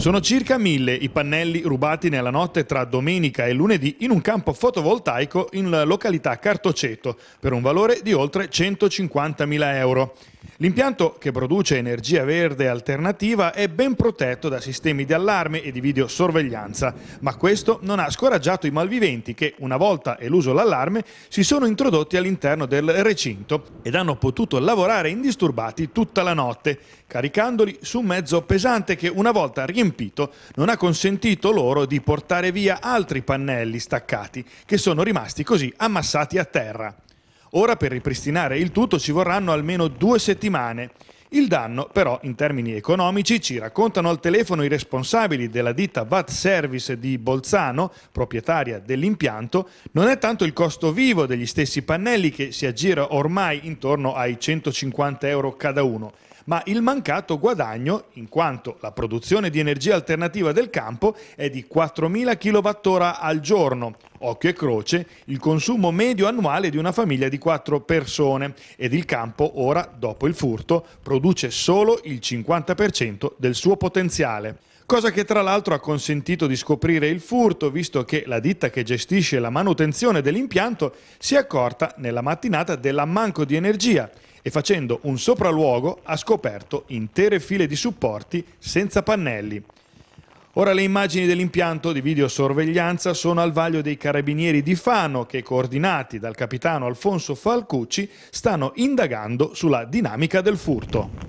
Sono circa mille i pannelli rubati nella notte tra domenica e lunedì in un campo fotovoltaico in località Cartoceto per un valore di oltre 150.000 euro. L'impianto che produce energia verde alternativa è ben protetto da sistemi di allarme e di videosorveglianza, ma questo non ha scoraggiato i malviventi che, una volta eluso l'allarme, si sono introdotti all'interno del recinto ed hanno potuto lavorare indisturbati tutta la notte, caricandoli su un mezzo pesante che, una volta riempito, non ha consentito loro di portare via altri pannelli staccati, che sono rimasti così ammassati a terra. Ora per ripristinare il tutto ci vorranno almeno due settimane. Il danno però in termini economici ci raccontano al telefono i responsabili della ditta VAT Service di Bolzano, proprietaria dell'impianto, non è tanto il costo vivo degli stessi pannelli che si aggira ormai intorno ai 150 euro cada uno, ma il mancato guadagno in quanto la produzione di energia alternativa del campo è di 4.000 kWh al giorno, occhio e croce, il consumo medio annuale di una famiglia di 4 persone ed il campo ora, dopo il furto, produce solo il 50% del suo potenziale. Cosa che tra l'altro ha consentito di scoprire il furto, visto che la ditta che gestisce la manutenzione dell'impianto si è accorta nella mattinata dell'ammanco di energia e facendo un sopralluogo ha scoperto intere file di supporti senza pannelli. Ora le immagini dell'impianto di videosorveglianza sono al vaglio dei carabinieri di Fano che, coordinati dal capitano Alfonso Falcucci, stanno indagando sulla dinamica del furto.